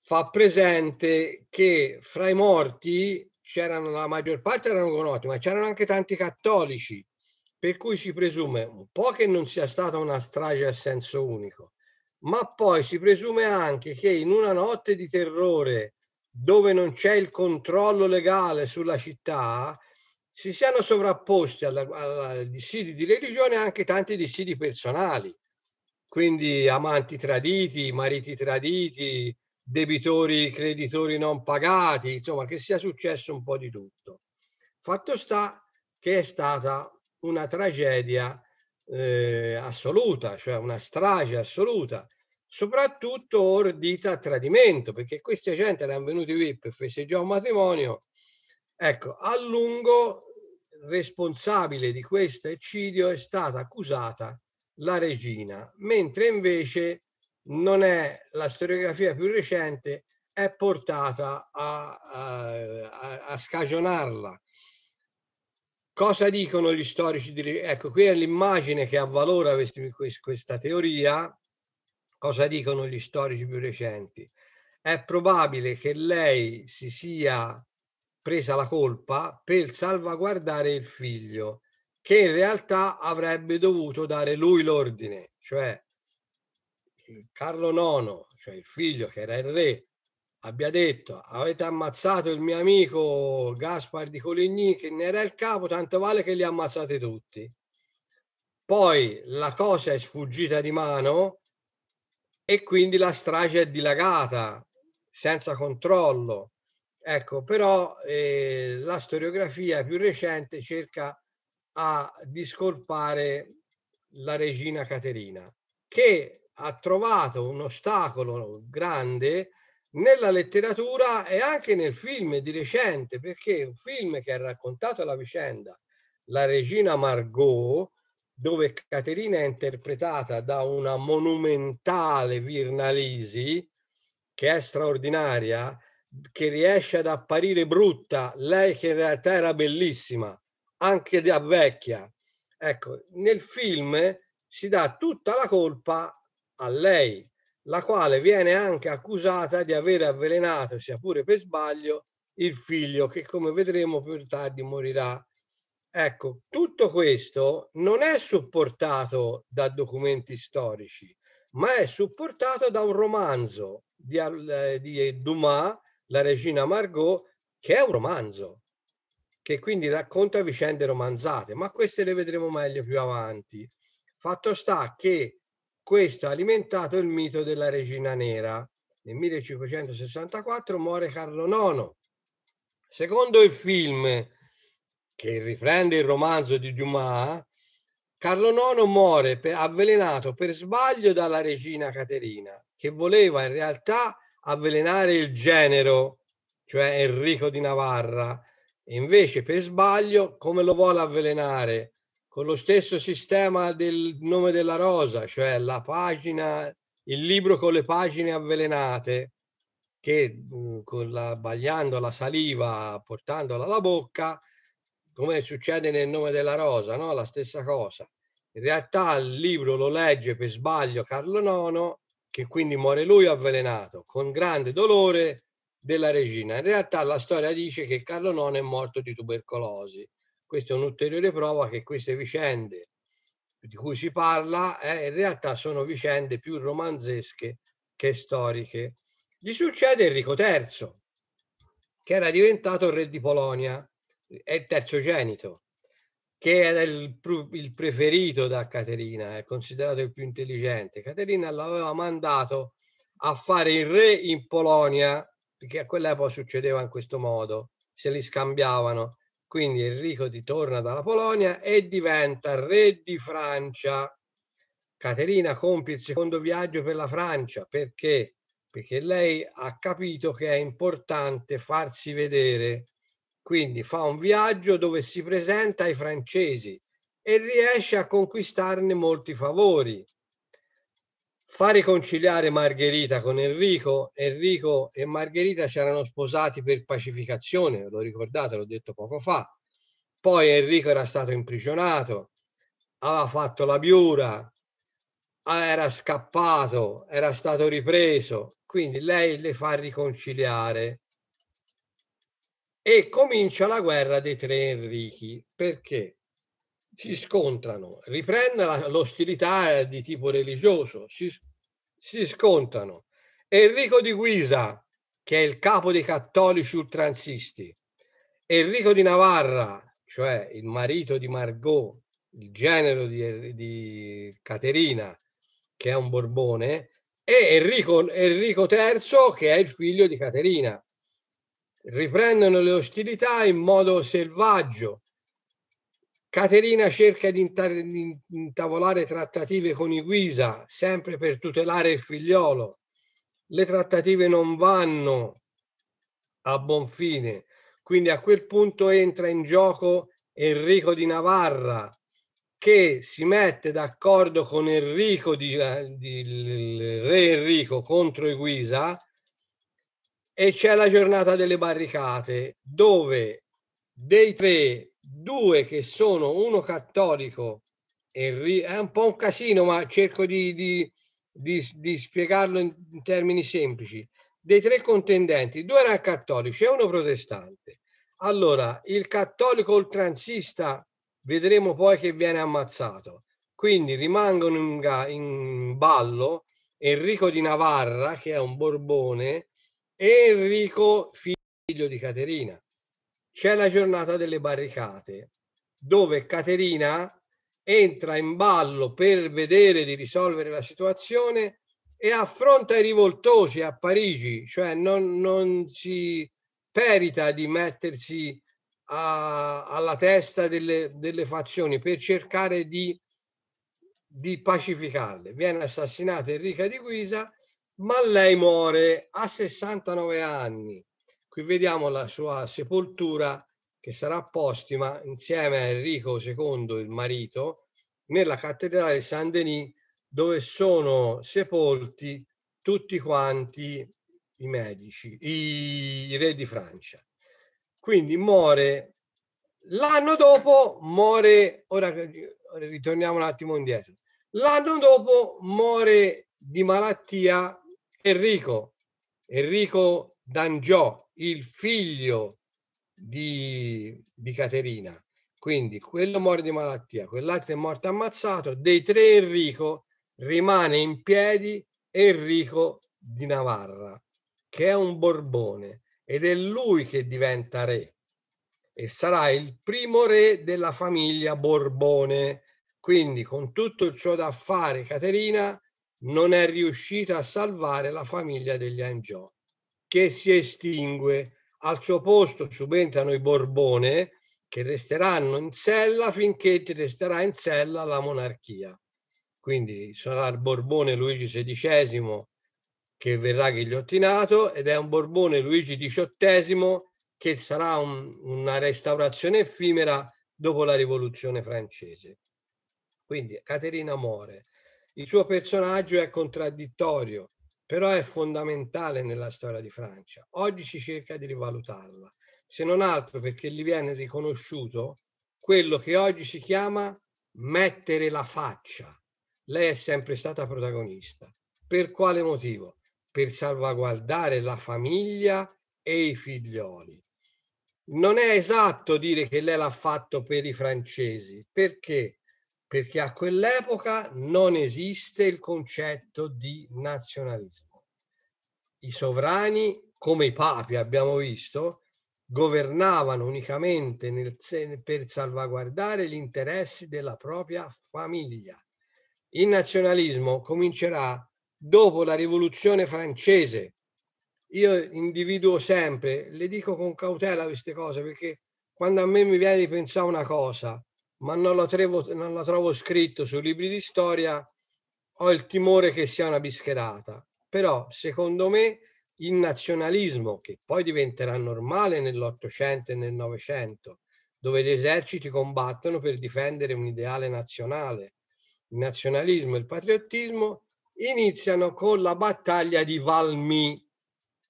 fa presente che fra i morti c'erano la maggior parte erano gonoti, ma c'erano anche tanti cattolici, per cui si presume un po' che non sia stata una strage a senso unico, ma poi si presume anche che in una notte di terrore dove non c'è il controllo legale sulla città, si siano sovrapposti ai dissidi di religione anche tanti dissidi personali, quindi amanti traditi, mariti traditi, debitori, creditori non pagati, insomma che sia successo un po' di tutto. Fatto sta che è stata una tragedia eh, assoluta, cioè una strage assoluta, soprattutto ordita a tradimento, perché queste gente erano venuti qui per festeggiare un matrimonio. Ecco, a lungo responsabile di questo eccidio è stata accusata la regina, mentre invece non è la storiografia più recente, è portata a, a, a scagionarla. Cosa dicono gli storici? Di, ecco, qui è l'immagine che avvalora questi, questa teoria. Cosa dicono gli storici più recenti? È probabile che lei si sia presa la colpa per salvaguardare il figlio, che in realtà avrebbe dovuto dare lui l'ordine, cioè Carlo IX, cioè il figlio che era il re, abbia detto avete ammazzato il mio amico Gaspar di Coligny che ne era il capo, tanto vale che li ammazzate tutti. Poi la cosa è sfuggita di mano e quindi la strage è dilagata senza controllo. Ecco, però eh, la storiografia più recente cerca a discolpare la regina Caterina, che ha trovato un ostacolo grande nella letteratura e anche nel film di recente, perché un film che ha raccontato la vicenda, La regina Margot, dove Caterina è interpretata da una monumentale Virnalisi, che è straordinaria, che riesce ad apparire brutta, lei che in realtà era bellissima, anche da vecchia. Ecco, nel film si dà tutta la colpa a lei, la quale viene anche accusata di aver avvelenato, sia pure per sbaglio, il figlio che come vedremo più tardi morirà. Ecco, tutto questo non è supportato da documenti storici, ma è supportato da un romanzo di, eh, di Dumas, La regina Margot, che è un romanzo, che quindi racconta vicende romanzate, ma queste le vedremo meglio più avanti. Fatto sta che questo ha alimentato il mito della regina nera. Nel 1564 muore Carlo IX. Secondo il film, che riprende il romanzo di Dumas, Carlo IX muore per, avvelenato per sbaglio dalla regina Caterina, che voleva in realtà avvelenare il genero, cioè Enrico di Navarra. E Invece, per sbaglio, come lo vuole avvelenare? con lo stesso sistema del nome della rosa, cioè la pagina, il libro con le pagine avvelenate, che mm, con la, bagliando la saliva, portandola alla bocca, come succede nel nome della rosa, no? la stessa cosa. In realtà il libro lo legge per sbaglio Carlo IX, che quindi muore lui avvelenato, con grande dolore della regina. In realtà la storia dice che Carlo IX è morto di tubercolosi. Questa è un'ulteriore prova che queste vicende di cui si parla eh, in realtà sono vicende più romanzesche che storiche. Gli succede Enrico III, che era diventato re di Polonia, è il terzogenito, che era il, il preferito da Caterina, è considerato il più intelligente. Caterina l'aveva mandato a fare il re in Polonia, perché a quell'epoca succedeva in questo modo, se li scambiavano. Quindi Enrico ritorna dalla Polonia e diventa re di Francia. Caterina compie il secondo viaggio per la Francia perché? Perché lei ha capito che è importante farsi vedere. Quindi fa un viaggio dove si presenta ai francesi e riesce a conquistarne molti favori fare conciliare Margherita con Enrico. Enrico e Margherita si erano sposati per pacificazione, lo ricordate, l'ho detto poco fa. Poi Enrico era stato imprigionato, aveva fatto la biura, era scappato, era stato ripreso, quindi lei le fa riconciliare e comincia la guerra dei tre Enrichi perché si scontrano, riprende l'ostilità eh, di tipo religioso, si, si scontrano. Enrico di Guisa, che è il capo dei cattolici ultranzisti, Enrico di Navarra, cioè il marito di Margot, il genero di, di Caterina, che è un Borbone, e Enrico, Enrico III, che è il figlio di Caterina. Riprendono le ostilità in modo selvaggio, Caterina cerca di intavolare trattative con i Guisa, sempre per tutelare il figliolo. Le trattative non vanno a buon fine, quindi a quel punto entra in gioco Enrico di Navarra, che si mette d'accordo con Enrico di, eh, di il re Enrico contro i Guisa e c'è la giornata delle barricate dove dei tre due che sono uno cattolico e è un po' un casino, ma cerco di, di, di, di spiegarlo in, termini semplici. Dei tre contendenti, due erano cattolici e uno protestante. Allora, il cattolico oltranzista vedremo poi che viene ammazzato. Quindi rimangono in, in ballo Enrico di Navarra, che è un Borbone, e Enrico, figlio di Caterina c'è la giornata delle barricate, dove Caterina entra in ballo per vedere di risolvere la situazione e affronta i rivoltosi a Parigi, cioè non, non si perita di mettersi a, alla testa delle, delle, fazioni per cercare di, di pacificarle. Viene assassinata Enrica di Guisa, ma lei muore a 69 anni Qui vediamo la sua sepoltura che sarà postima insieme a Enrico II, il marito, nella cattedrale di Saint-Denis dove sono sepolti tutti quanti i medici, i, re di Francia. Quindi muore l'anno dopo, muore, ora ritorniamo un attimo indietro, l'anno dopo muore di malattia Enrico, Enrico d'Angiò, il figlio di, di Caterina. Quindi quello muore di malattia, quell'altro è morto ammazzato. Dei tre Enrico rimane in piedi Enrico di Navarra, che è un Borbone ed è lui che diventa re e sarà il primo re della famiglia Borbone. Quindi con tutto ciò da fare Caterina non è riuscita a salvare la famiglia degli Angiò che si estingue. Al suo posto subentrano i Borbone che resteranno in sella finché resterà in sella la monarchia. Quindi sarà il Borbone Luigi XVI che verrà ghigliottinato ed è un Borbone Luigi XVIII che sarà un, una restaurazione effimera dopo la rivoluzione francese. Quindi Caterina muore. Il suo personaggio è contraddittorio, però è fondamentale nella storia di Francia. Oggi si cerca di rivalutarla, se non altro perché gli viene riconosciuto quello che oggi si chiama mettere la faccia. Lei è sempre stata protagonista. Per quale motivo? Per salvaguardare la famiglia e i figlioli. Non è esatto dire che lei l'ha fatto per i francesi, perché perché a quell'epoca non esiste il concetto di nazionalismo. I sovrani, come i papi abbiamo visto, governavano unicamente nel, per salvaguardare gli interessi della propria famiglia. Il nazionalismo comincerà dopo la rivoluzione francese. Io individuo sempre, le dico con cautela queste cose perché quando a me mi viene di pensare una cosa, ma non la, trevo, non la trovo scritto sui libri di storia, ho il timore che sia una bischerata. Però secondo me il nazionalismo, che poi diventerà normale nell'Ottocento e nel Novecento, dove gli eserciti combattono per difendere un ideale nazionale, il nazionalismo e il patriottismo, iniziano con la battaglia di Valmy,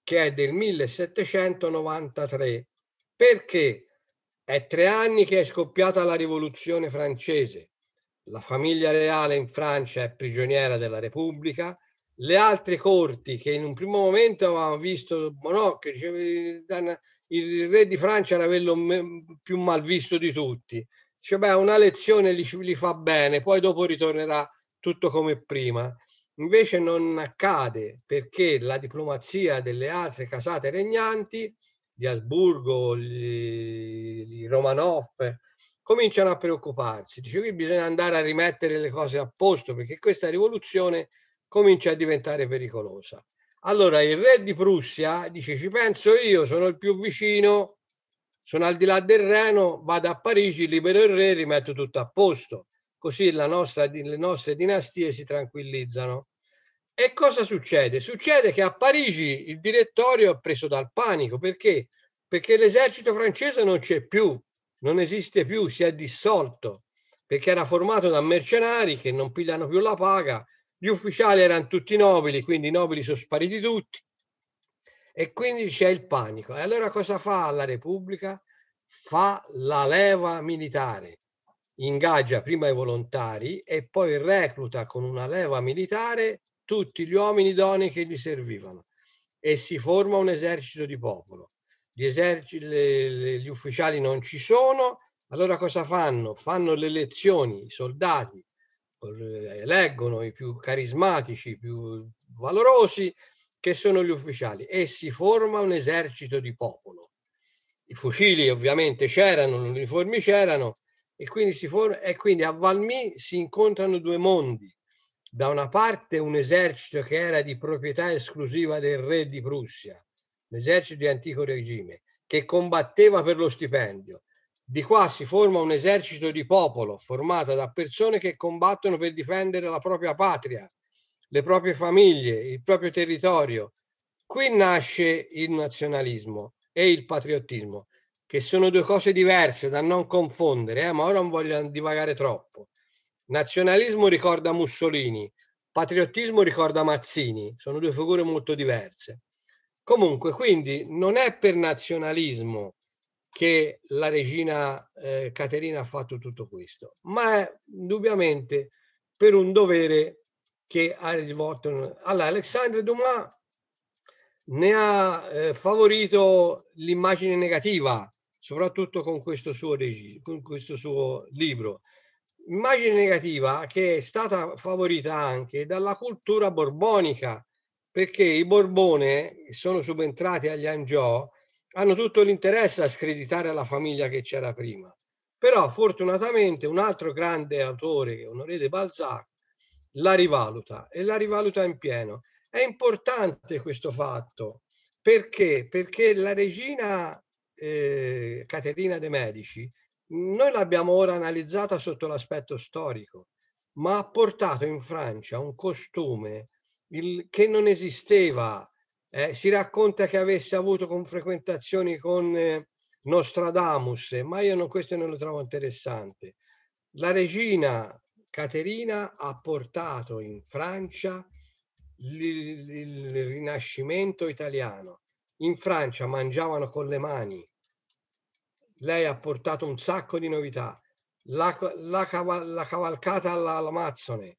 che è del 1793. Perché? È tre anni che è scoppiata la rivoluzione francese. La famiglia reale in Francia è prigioniera della Repubblica. Le altre corti che in un primo momento avevano visto Monocchio, il re di Francia era quello più mal visto di tutti. Cioè, beh, una lezione li, li fa bene, poi dopo ritornerà tutto come prima. Invece non accade perché la diplomazia delle altre casate regnanti gli Asburgo, i gli Romanov, eh, cominciano a preoccuparsi. Dice qui bisogna andare a rimettere le cose a posto perché questa rivoluzione comincia a diventare pericolosa. Allora il re di Prussia dice ci penso io, sono il più vicino, sono al di là del Reno, vado a Parigi, libero il re, rimetto tutto a posto. Così nostra, le nostre dinastie si tranquillizzano. E cosa succede? Succede che a Parigi il direttorio è preso dal panico perché? Perché l'esercito francese non c'è più, non esiste più, si è dissolto perché era formato da mercenari che non pigliano più la paga. Gli ufficiali erano tutti nobili, quindi i nobili sono spariti tutti e quindi c'è il panico. E allora cosa fa la Repubblica? Fa la leva militare, ingaggia prima i volontari e poi recluta con una leva militare tutti gli uomini idonei che gli servivano e si forma un esercito di popolo. Gli, eserci, le, le, gli ufficiali non ci sono, allora cosa fanno? Fanno le elezioni, i soldati eh, eleggono i più carismatici, i più valorosi, che sono gli ufficiali, e si forma un esercito di popolo. I fucili ovviamente c'erano, gli uniformi c'erano, e quindi, si forma, e quindi a Valmy si incontrano due mondi, da una parte un esercito che era di proprietà esclusiva del re di Prussia, l'esercito di antico regime, che combatteva per lo stipendio. Di qua si forma un esercito di popolo formato da persone che combattono per difendere la propria patria, le proprie famiglie, il proprio territorio. Qui nasce il nazionalismo e il patriottismo, che sono due cose diverse da non confondere, eh? ma ora non voglio divagare troppo. Nazionalismo ricorda Mussolini, patriottismo ricorda Mazzini, sono due figure molto diverse. Comunque, quindi non è per nazionalismo che la regina eh, Caterina ha fatto tutto questo, ma è indubbiamente per un dovere che ha risvolto. Allora, Alexandre Dumas ne ha eh, favorito l'immagine negativa, soprattutto con questo suo, regi- con questo suo libro immagine negativa che è stata favorita anche dalla cultura borbonica, perché i Borbone, che sono subentrati agli Angiò, hanno tutto l'interesse a screditare la famiglia che c'era prima. Però fortunatamente un altro grande autore, Onore de Balzac, la rivaluta e la rivaluta in pieno. È importante questo fatto perché? Perché la regina eh, Caterina de Medici noi l'abbiamo ora analizzata sotto l'aspetto storico, ma ha portato in Francia un costume il, che non esisteva. Eh, si racconta che avesse avuto con frequentazioni con eh, Nostradamus, ma io non, questo non lo trovo interessante. La regina Caterina ha portato in Francia il, il, il rinascimento italiano. In Francia mangiavano con le mani, lei ha portato un sacco di novità. La, la, la cavalcata all'Amazzone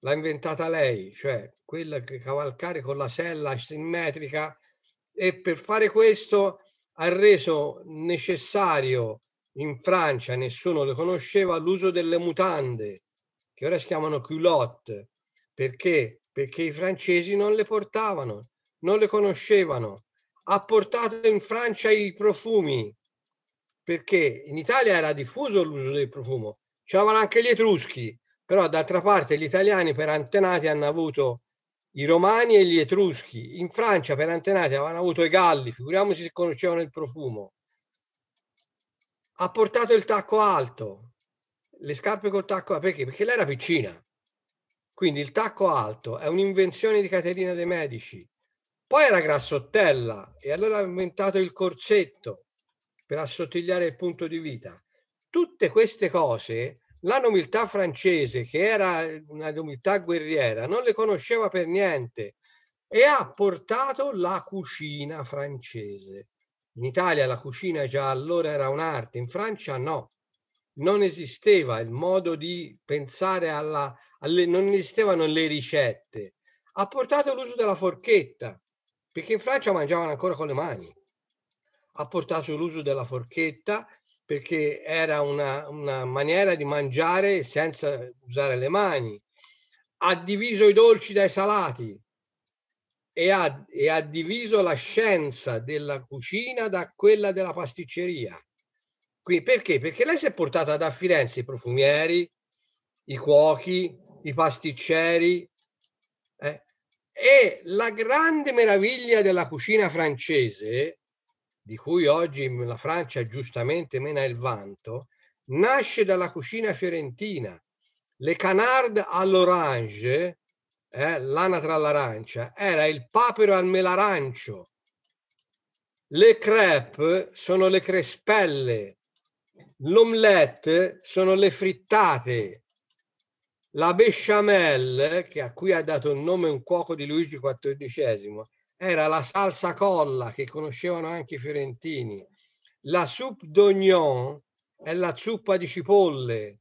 l'ha inventata lei, cioè quella che cavalcare con la sella asimmetrica e per fare questo ha reso necessario in Francia, nessuno lo conosceva, l'uso delle mutande, che ora si chiamano culotte, perché? Perché i francesi non le portavano, non le conoscevano. Ha portato in Francia i profumi, perché in Italia era diffuso l'uso del profumo, c'erano anche gli etruschi, però d'altra parte gli italiani per antenati hanno avuto i romani e gli etruschi, in Francia per antenati avevano avuto i galli, figuriamoci se conoscevano il profumo. Ha portato il tacco alto, le scarpe col tacco alto, perché? Perché lei era piccina. Quindi il tacco alto è un'invenzione di Caterina de' Medici. Poi era grassottella e allora ha inventato il corsetto per assottigliare il punto di vita. Tutte queste cose la nobiltà francese, che era una nobiltà guerriera, non le conosceva per niente e ha portato la cucina francese. In Italia la cucina già allora era un'arte, in Francia no. Non esisteva il modo di pensare alla... Alle, non esistevano le ricette. Ha portato l'uso della forchetta, perché in Francia mangiavano ancora con le mani ha portato l'uso della forchetta perché era una, una maniera di mangiare senza usare le mani. Ha diviso i dolci dai salati e ha, e ha diviso la scienza della cucina da quella della pasticceria. Qui, perché? Perché lei si è portata da Firenze i profumieri, i cuochi, i pasticceri. Eh? E la grande meraviglia della cucina francese di cui oggi la Francia giustamente mena il vanto, nasce dalla cucina fiorentina. Le canard all'orange, eh, l'anatra all'arancia, era il papero al melarancio. Le crepe sono le crespelle, l'omelette sono le frittate, la besciamelle, che a cui ha dato il nome un cuoco di Luigi XIV, era la salsa colla che conoscevano anche i fiorentini, la soupe d'oignon è la zuppa di cipolle,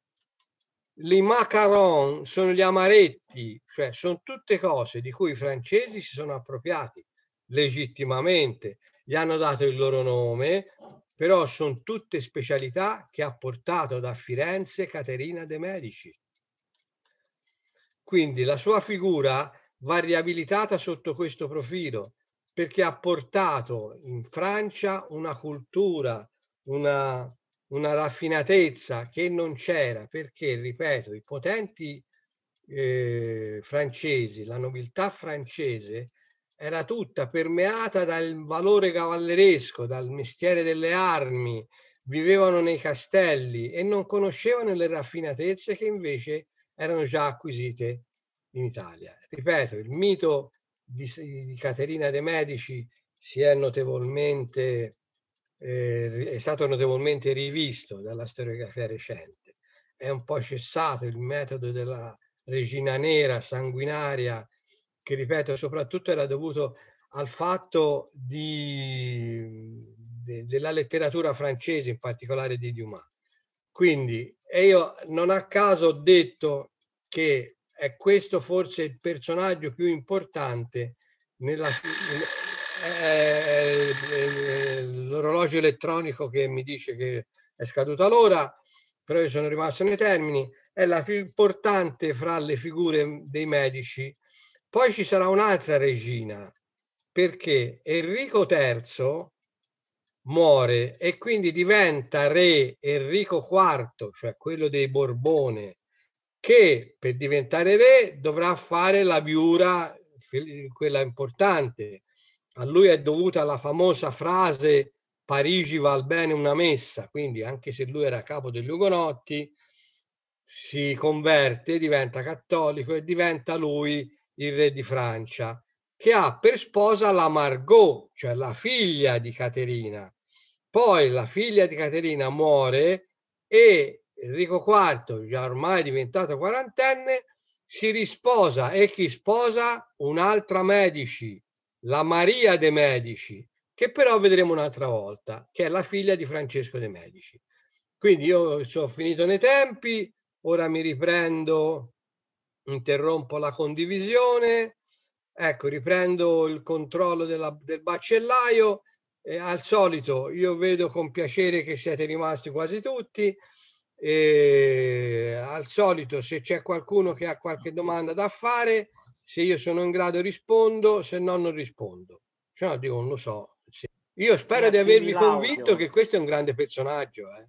i macaron sono gli amaretti, cioè sono tutte cose di cui i francesi si sono appropriati legittimamente, gli hanno dato il loro nome, però sono tutte specialità che ha portato da Firenze Caterina de Medici. Quindi la sua figura va riabilitata sotto questo profilo perché ha portato in Francia una cultura, una, una raffinatezza che non c'era perché, ripeto, i potenti eh, francesi, la nobiltà francese era tutta permeata dal valore cavalleresco, dal mestiere delle armi, vivevano nei castelli e non conoscevano le raffinatezze che invece erano già acquisite in Italia. Ripeto, il mito di, di Caterina de' Medici si è notevolmente eh, è stato notevolmente rivisto dalla storiografia recente. È un po' cessato il metodo della regina nera sanguinaria, che ripeto, soprattutto era dovuto al fatto di, de, della letteratura francese, in particolare di Dumas. Quindi, e io non a caso ho detto che è questo forse il personaggio più importante nella, l'orologio elettronico che mi dice che è scaduta l'ora, però io sono rimasto nei termini, è la più importante fra le figure dei medici. Poi ci sarà un'altra regina, perché Enrico III muore e quindi diventa re Enrico IV, cioè quello dei Borbone, che per diventare re dovrà fare la viura, quella importante. A lui è dovuta la famosa frase Parigi val bene una messa, quindi anche se lui era capo degli Ugonotti, si converte, diventa cattolico e diventa lui il re di Francia, che ha per sposa la Margot, cioè la figlia di Caterina. Poi la figlia di Caterina muore e Enrico IV, già ormai diventato quarantenne, si risposa e chi sposa un'altra Medici, la Maria de Medici, che però vedremo un'altra volta, che è la figlia di Francesco de Medici. Quindi io sono finito nei tempi, ora mi riprendo, interrompo la condivisione, ecco, riprendo il controllo della, del baccellaio. E al solito io vedo con piacere che siete rimasti quasi tutti. E al solito, se c'è qualcuno che ha qualche domanda da fare, se io sono in grado rispondo, se no non rispondo. Se no dico, non lo so. Sì. Io spero di avervi convinto che questo è un grande personaggio. Eh.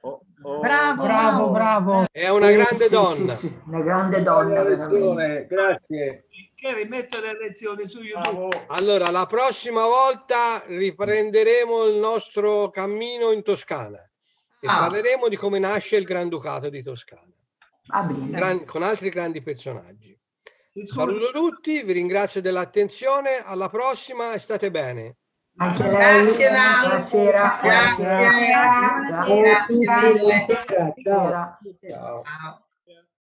Oh, oh, bravo, bravo, bravo. È una grande sì, donna. Sì, sì, una grande donna. Lezione, eh, grazie. Che rimettere le lezioni su YouTube. Bravo. Allora, la prossima volta riprenderemo il nostro cammino in Toscana e ah. parleremo di come nasce il Granducato di Toscana ah, gran, con altri grandi personaggi. Saluto tutti, vi ringrazio dell'attenzione, alla prossima e state bene. Anche Grazie, Laura. Buonasera. Buonasera. Buonasera. Buonasera. Buonasera. Buonasera. Buonasera. Buonasera. Ciao. Ciao.